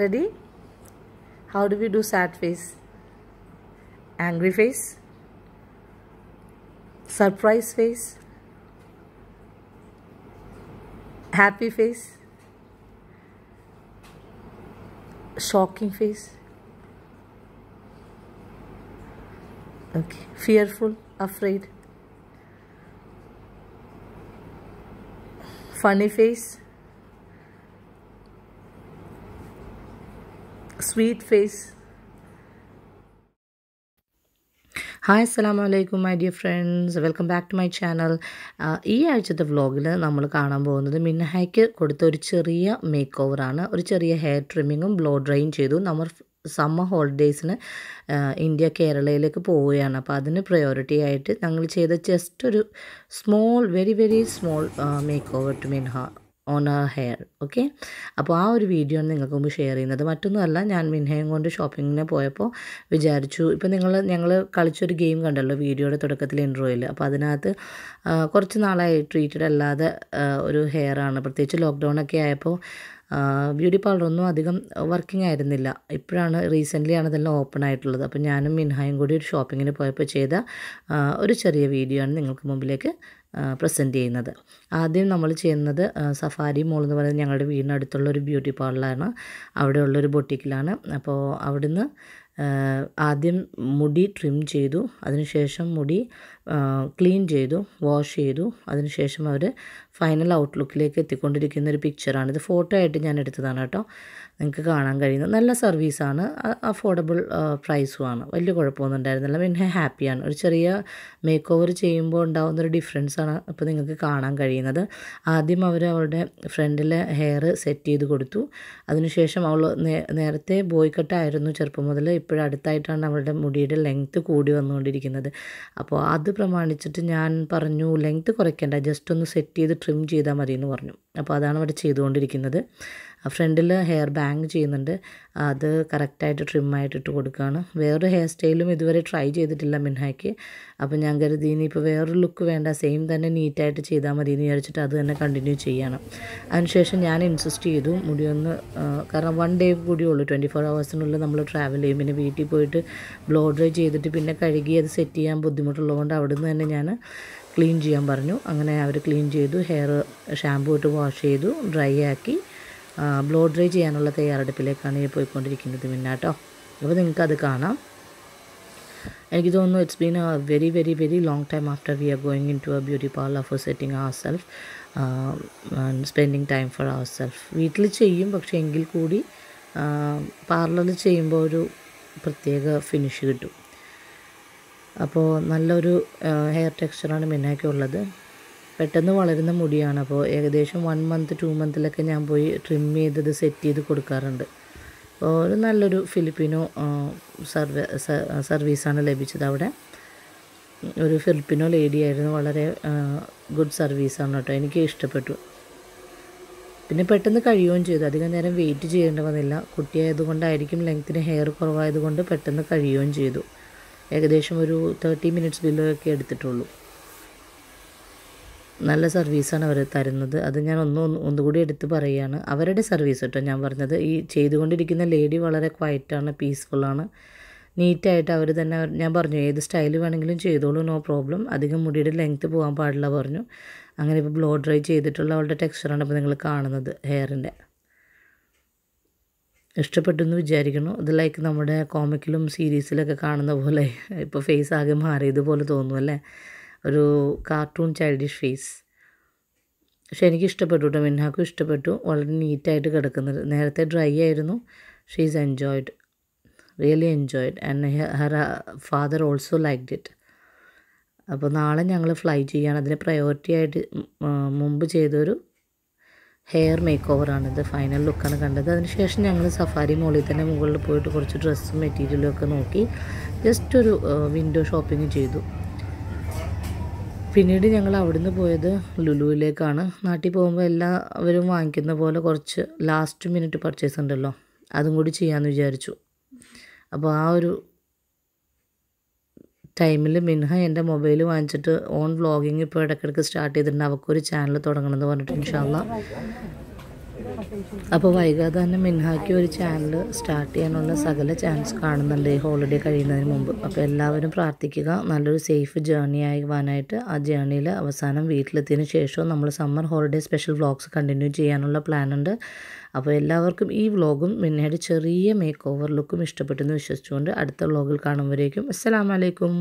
Ready? How do we do sad face? Angry face? Surprise face? Happy face? Shocking face? Okay. Fearful, afraid. Funny face? Sweet face hi അസ്സാം വലൈക്കും my dear friends welcome back to my channel ഈ ആഴ്ചത്തെ വ്ളോഗിൽ നമ്മൾ കാണാൻ പോകുന്നത് മിന്നഹയ്ക്ക് കൊടുത്ത ഒരു ചെറിയ മേക്ക് ഓവറാണ് ഒരു ചെറിയ ഹെയർ ട്രിമ്മിങ്ങും ബ്ലോ ഡ്രൈയും ചെയ്തു നമ്മൾ സമ്മർ ഹോളിഡേയ്സിന് ഇന്ത്യ കേരളയിലേക്ക് പോവുകയാണ് അപ്പോൾ അതിന് പ്രയോറിറ്റി ആയിട്ട് ഞങ്ങൾ ചെയ്ത ജസ്റ്റ് ഒരു small very very small make over to Minha on ആ ഹെയർ ഓക്കെ അപ്പോൾ ആ ഒരു വീഡിയോ ആണ് നിങ്ങൾക്ക് മുമ്പ് ഷെയർ ചെയ്യുന്നത് മറ്റൊന്നുമല്ല ഞാൻ മിൻഹയും കൊണ്ട് ഷോപ്പിങ്ങിന് പോയപ്പോൾ വിചാരിച്ചു ഇപ്പം നിങ്ങൾ ഞങ്ങൾ കളിച്ചൊരു ഗെയിം കണ്ടല്ലോ വീഡിയോയുടെ തുടക്കത്തിൽ ഇൻട്രോയിൽ അപ്പോൾ അതിനകത്ത് കുറച്ച് നാളായി ട്രീറ്റഡ് അല്ലാതെ ഒരു ഹെയർ ആണ് പ്രത്യേകിച്ച് ലോക്ക്ഡൗൺ ഒക്കെ ആയപ്പോൾ ബ്യൂട്ടി പാർലറൊന്നും അധികം വർക്കിംഗ് ആയിരുന്നില്ല ഇപ്പോഴാണ് റീസെൻ്റ്ലി ആണ് ഇതെല്ലാം ഓപ്പൺ ആയിട്ടുള്ളത് അപ്പോൾ ഞാനും മിൻഹായും കൂടി ഒരു ഷോപ്പിങ്ങിന് പോയപ്പോൾ ചെയ്ത ഒരു ചെറിയ വീഡിയോ ആണ് നിങ്ങൾക്ക് മുമ്പിലേക്ക് പ്രസൻറ്റ് ചെയ്യുന്നത് ആദ്യം നമ്മൾ ചെയ്യുന്നത് സഫാരി മോൾ എന്ന് പറയുന്നത് ഞങ്ങളുടെ വീടിനടുത്തുള്ള ഒരു ബ്യൂട്ടി പാർലറാണ് അവിടെയുള്ളൊരു ബൊട്ടിക്കിലാണ് അപ്പോൾ അവിടുന്ന് ആദ്യം മുടി ട്രിം ചെയ്തു അതിനുശേഷം മുടി ക്ലീൻ ചെയ്തു വാഷ് ചെയ്തു അതിനുശേഷം അവർ ഫൈനൽ ഔട്ട്ലുക്കിലേക്ക് എത്തിക്കൊണ്ടിരിക്കുന്ന ഒരു പിക്ചറാണ് ഇത് ഫോട്ടോ ആയിട്ട് ഞാൻ എടുത്തതാണ് കേട്ടോ നിങ്ങൾക്ക് കാണാൻ കഴിയുന്നത് നല്ല സർവീസാണ് അഫോർഡബിൾ പ്രൈസുമാണ് വലിയ കുഴപ്പമൊന്നും ഉണ്ടായിരുന്നില്ല പിന്നെ ഹാപ്പിയാണ് ഒരു ചെറിയ മേക്ക് ഓവർ ചെയ്യുമ്പോൾ ഉണ്ടാകുന്നൊരു ഡിഫറൻസാണ് ഇപ്പോൾ നിങ്ങൾക്ക് കാണാൻ കഴിയുന്നത് ആദ്യം അവർ അവളുടെ ഫ്രണ്ടിലെ ഹെയർ സെറ്റ് ചെയ്ത് കൊടുത്തു അതിനുശേഷം അവൾ നേരത്തെ ബോയ് കട്ടായിരുന്നു ചെറുപ്പം മുതൽ ഇപ്പോഴടുത്തായിട്ടാണ് അവളുടെ മുടിയുടെ ലെങ്ത്ത് കൂടി വന്നുകൊണ്ടിരിക്കുന്നത് അപ്പോൾ അത് പ്രമാണിച്ചിട്ട് ഞാൻ പറഞ്ഞു ലെങ്ത്ത് കുറയ്ക്കേണ്ട ജസ്റ്റ് ഒന്ന് സെറ്റ് ചെയ്ത് ട്രിം ചെയ്താൽ മതി എന്ന് പറഞ്ഞു അപ്പോൾ അതാണ് അവിടെ ചെയ്തുകൊണ്ടിരിക്കുന്നത് ഫ്രണ്ടിൽ ഹെയർ ബാങ്ക് ചെയ്യുന്നുണ്ട് അത് കറക്റ്റായിട്ട് ട്രിമ്മായിട്ട് ഇട്ട് കൊടുക്കുകയാണ് വേറൊരു ഹെയർ സ്റ്റൈലും ഇതുവരെ ട്രൈ ചെയ്തിട്ടില്ല മിൻഹായ്ക്ക് അപ്പം ഞാൻ കരുതി ഇനിയിപ്പോൾ വേറൊരു ലുക്ക് വേണ്ട സെയിം തന്നെ നീറ്റായിട്ട് ചെയ്താൽ മതി എന്ന് വിചാരിച്ചിട്ട് അത് തന്നെ കണ്ടിന്യൂ ചെയ്യണം അതിനുശേഷം ഞാൻ ഇൻസിസ്റ്റ് ചെയ്തു മുടിയൊന്ന് കാരണം വൺ ഡേ കൂടിയേ ഉള്ളൂ ട്വൻറ്റി ഫോർ ഹവേഴ്സിനുള്ളിൽ നമ്മൾ ട്രാവൽ ചെയ്യും പിന്നെ വീട്ടിൽ പോയിട്ട് ബ്ലോ ഡ്രൈ ചെയ്തിട്ട് പിന്നെ കഴുകി അത് സെറ്റ് ചെയ്യാൻ ബുദ്ധിമുട്ടുള്ളതുകൊണ്ട് നിന്ന് തന്നെ ഞാൻ ക്ലീൻ ചെയ്യാൻ പറഞ്ഞു അങ്ങനെ അവർ ക്ലീൻ ചെയ്തു ഹെയർ ഷാമ്പൂ ഇട്ട് വാഷ് ചെയ്തു ഡ്രൈ ആക്കി ബ്ലോ ഡ്രൈ ചെയ്യാനുള്ള തയ്യാറെടുപ്പിലേക്കാണ് ഈ പോയിക്കൊണ്ടിരിക്കുന്നത് മിന്നാട്ടോ അപ്പോൾ നിങ്ങൾക്കത് കാണാം എനിക്ക് തോന്നുന്നു it's been a very very very long time after we are going into a beauty parlour for setting our self spending time for our self വീട്ടിൽ ചെയ്യും പക്ഷേ എങ്കിൽ കൂടി പാർലറിൽ ചെയ്യുമ്പോൾ ഒരു പ്രത്യേക ഫിനിഷ് കിട്ടും അപ്പോൾ നല്ലൊരു ഹെയർ ടെക്സ്ചറാണ് മിന്നയ്ക്കുള്ളത് പെട്ടെന്ന് വളരുന്ന മുടിയാണ് അപ്പോൾ ഏകദേശം വൺ മന്ത് ടു മന്തിലൊക്കെ ഞാൻ പോയി ട്രിം ചെയ്തത് സെറ്റ് ചെയ്ത് കൊടുക്കാറുണ്ട് അപ്പോൾ ഒരു നല്ലൊരു ഫിലിപ്പിനോ സർവ സർവീസാണ് ലഭിച്ചത് അവിടെ ഒരു ഫിലിപ്പിനോ ആയിരുന്നു വളരെ ഗുഡ് സർവീസാണ് കേട്ടോ എനിക്ക് ഇഷ്ടപ്പെട്ടു പിന്നെ പെട്ടെന്ന് കഴിയുകയും ചെയ്തു അധികം നേരം വെയിറ്റ് ചെയ്യേണ്ടി വന്നില്ല കുട്ടിയായതുകൊണ്ടായിരിക്കും ലെങ്ത്തിന് ഹെയർ കുറവായതുകൊണ്ട് പെട്ടെന്ന് കഴിയുകയും ചെയ്തു ഏകദേശം ഒരു തേർട്ടി മിനിറ്റ്സ് ബിലോ ഒക്കെ എടുത്തിട്ടുള്ളൂ നല്ല സർവീസാണ് അവർ തരുന്നത് അത് ഞാൻ ഒന്ന് ഒന്നുകൂടി എടുത്ത് പറയുകയാണ് അവരുടെ സർവീസ് കേട്ടോ ഞാൻ പറഞ്ഞത് ഈ ചെയ്തുകൊണ്ടിരിക്കുന്ന ലേഡി വളരെ ക്വയറ്റാണ് പീസ്ഫുള്ളാണ് നീറ്റായിട്ട് അവർ തന്നെ ഞാൻ പറഞ്ഞു ഏത് സ്റ്റൈൽ വേണമെങ്കിലും ചെയ്തോളൂ നോ പ്രോബ്ലം അധികം മുടിയുടെ ലെങ്ത്ത് പോകാൻ പാടില്ല പറഞ്ഞു അങ്ങനെ ഇപ്പോൾ ബ്ലോ ഡ്രൈ ചെയ്തിട്ടുള്ള അവളുടെ ടെക്സ്ചറാണ് ഇപ്പോൾ നിങ്ങൾ കാണുന്നത് ഹെയറിൻ്റെ ഇഷ്ടപ്പെട്ടു എന്ന് വിചാരിക്കുന്നു ഇത് ലൈക്ക് നമ്മുടെ കോമിക്കിലും സീരീസിലൊക്കെ കാണുന്ന പോലെ ഇപ്പോൾ ഫേസ് ആകെ മാറിയതുപോലെ തോന്നുമല്ലേ ഒരു കാർട്ടൂൺ ചൈൽഡിഷ് ഫേസ് പക്ഷെ എനിക്ക് ഇഷ്ടപ്പെട്ടു കേട്ടോ മിന്നാക്കും ഇഷ്ടപ്പെട്ടു വളരെ നീറ്റായിട്ട് കിടക്കുന്നത് നേരത്തെ ഡ്രൈ ആയിരുന്നു she is enjoyed really enjoyed and her father also liked it അപ്പോൾ നാളെ ഞങ്ങൾ ഫ്ലൈ ചെയ്യാണ് അതിന് പ്രയോറിറ്റി ആയിട്ട് മുമ്പ് ചെയ്തൊരു ഹെയർ മേക്ക് ഓവറാണിത് ഫൈനൽ ലുക്കാണ് കണ്ടത് അതിനുശേഷം ഞങ്ങൾ സഫാരി മോളിൽ തന്നെ മുകളിൽ പോയിട്ട് കുറച്ച് ഡ്രസ്സും മെറ്റീരിയലും ഒക്കെ നോക്കി ജസ്റ്റ് ഒരു വിൻഡോ ഷോപ്പിംഗ് ചെയ്തു പിന്നീട് ഞങ്ങൾ അവിടുന്ന് പോയത് ലുലുവിലേക്കാണ് നാട്ടിൽ പോകുമ്പോൾ എല്ലാവരും വാങ്ങിക്കുന്ന പോലെ കുറച്ച് ലാസ്റ്റ് മിനിറ്റ് പർച്ചേസ് ഉണ്ടല്ലോ അതും കൂടി ചെയ്യാമെന്ന് വിചാരിച്ചു അപ്പോൾ ആ ഒരു ടൈമിൽ മിൻഹ എൻ്റെ മൊബൈൽ വാങ്ങിച്ചിട്ട് ഓൺ വ്ളോഗിങ് ഇപ്പോൾ ഇടയ്ക്കിടയ്ക്ക് സ്റ്റാർട്ട് ചെയ്തിട്ടുണ്ട് അവർക്കൊരു ചാനൽ തുടങ്ങണമെന്ന് പറഞ്ഞിട്ട് ഇൻഷാല്ല അപ്പോൾ വൈകാതെ തന്നെ മിൻഹാക്കി ഒരു ചാനൽ സ്റ്റാർട്ട് ചെയ്യാനുള്ള സകല ചാൻസ് കാണുന്നുണ്ട് ഈ ഹോളിഡേ കഴിയുന്നതിന് മുമ്പ് അപ്പോൾ എല്ലാവരും പ്രാർത്ഥിക്കുക നല്ലൊരു സേഫ് ജേർണി ആകുവാനായിട്ട് ആ ജേണിയിൽ അവസാനം വീട്ടിലെത്തിയതിന് ശേഷവും നമ്മൾ summer holiday special vlogs continue ചെയ്യാനുള്ള പ്ലാൻ ഉണ്ട് അപ്പോൾ എല്ലാവർക്കും ഈ വ്ളോഗും മിന്നയുടെ ചെറിയ മേക്ക് ഓവർ ലുക്കും ഇഷ്ടപ്പെട്ടെന്ന് വിശ്വസിച്ചുകൊണ്ട് അടുത്ത വ്ളോഗിൽ കാണുമ്പോഴേക്കും അസ്സലാമലൈക്കും